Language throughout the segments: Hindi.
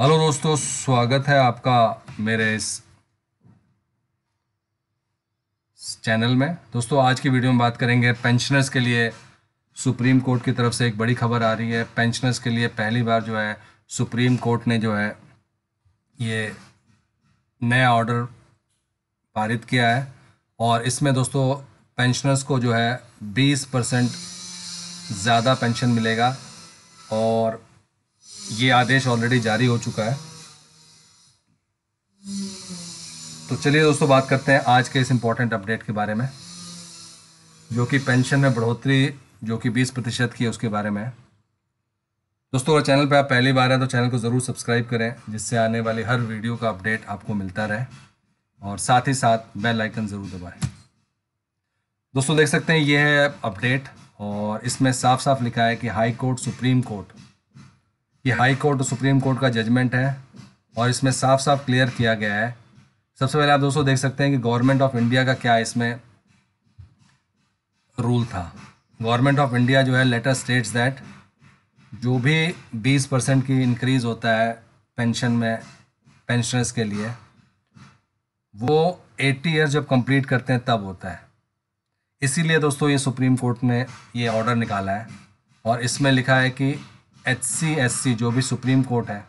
हेलो दोस्तों स्वागत है आपका मेरे इस चैनल में दोस्तों आज की वीडियो में बात करेंगे पेंशनर्स के लिए सुप्रीम कोर्ट की तरफ से एक बड़ी खबर आ रही है पेंशनर्स के लिए पहली बार जो है सुप्रीम कोर्ट ने जो है ये नया ऑर्डर पारित किया है और इसमें दोस्तों पेंशनर्स को जो है 20 परसेंट ज़्यादा पेंशन मिलेगा और ये आदेश ऑलरेडी जारी हो चुका है तो चलिए दोस्तों बात करते हैं आज के इस इम्पोर्टेंट अपडेट के बारे में जो कि पेंशन में बढ़ोतरी जो कि 20 प्रतिशत की है उसके बारे में है दोस्तों अगर चैनल पर आप पहली बार हैं तो चैनल को ज़रूर सब्सक्राइब करें जिससे आने वाली हर वीडियो का अपडेट आपको मिलता रहे और साथ ही साथ बेल आइकन ज़रूर दबाएं दोस्तों देख सकते हैं ये है अपडेट और इसमें साफ साफ लिखा है कि हाई कोर्ट सुप्रीम कोर्ट कि हाई कोर्ट और सुप्रीम कोर्ट का जजमेंट है और इसमें साफ साफ क्लियर किया गया है सबसे पहले आप दोस्तों देख सकते हैं कि गवर्नमेंट ऑफ इंडिया का क्या इसमें रूल था गवर्नमेंट ऑफ इंडिया जो है लेटर स्टेट्स दैट जो भी 20 परसेंट की इंक्रीज होता है पेंशन में पेंशनर्स के लिए वो 80 ईयर्स जब कंप्लीट करते हैं तब होता है इसीलिए दोस्तों ये सुप्रीम कोर्ट ने ये ऑर्डर निकाला है और इसमें लिखा है कि एच सी एस सी जो भी सुप्रीम कोर्ट है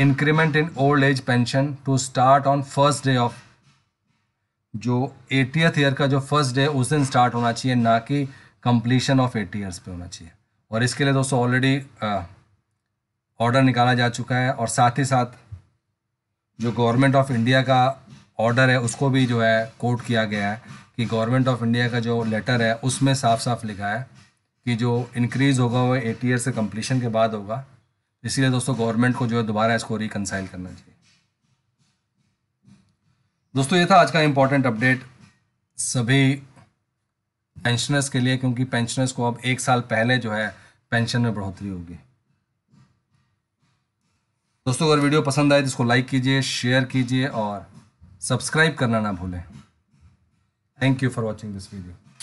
increment in old age pension to start on first day of जो एटीएथ ईयर का जो फर्स्ट डे उस दिन स्टार्ट होना चाहिए ना कि कंप्लीशन ऑफ एट ईयर्स पे होना चाहिए और इसके लिए दोस्तों ऑलरेडी ऑर्डर निकाला जा चुका है और साथ ही साथ जो गवर्नमेंट ऑफ इंडिया का ऑर्डर है उसको भी जो है कोर्ट किया गया है कि गवर्नमेंट ऑफ इंडिया का जो लेटर है उसमें साफ साफ लिखा है कि जो इंक्रीज़ होगा वो एट ईयर से कम्पलीशन के बाद होगा इसीलिए दोस्तों गवर्नमेंट को जो है दोबारा इसको रिकनसाइल करना चाहिए दोस्तों ये था आज का इम्पोर्टेंट अपडेट सभी पेंशनर्स के लिए क्योंकि पेंशनर्स को अब एक साल पहले जो है पेंशन में बढ़ोतरी होगी दोस्तों अगर वीडियो पसंद आए तो इसको लाइक कीजिए शेयर कीजिए और सब्सक्राइब करना ना भूलें thank you for watching this video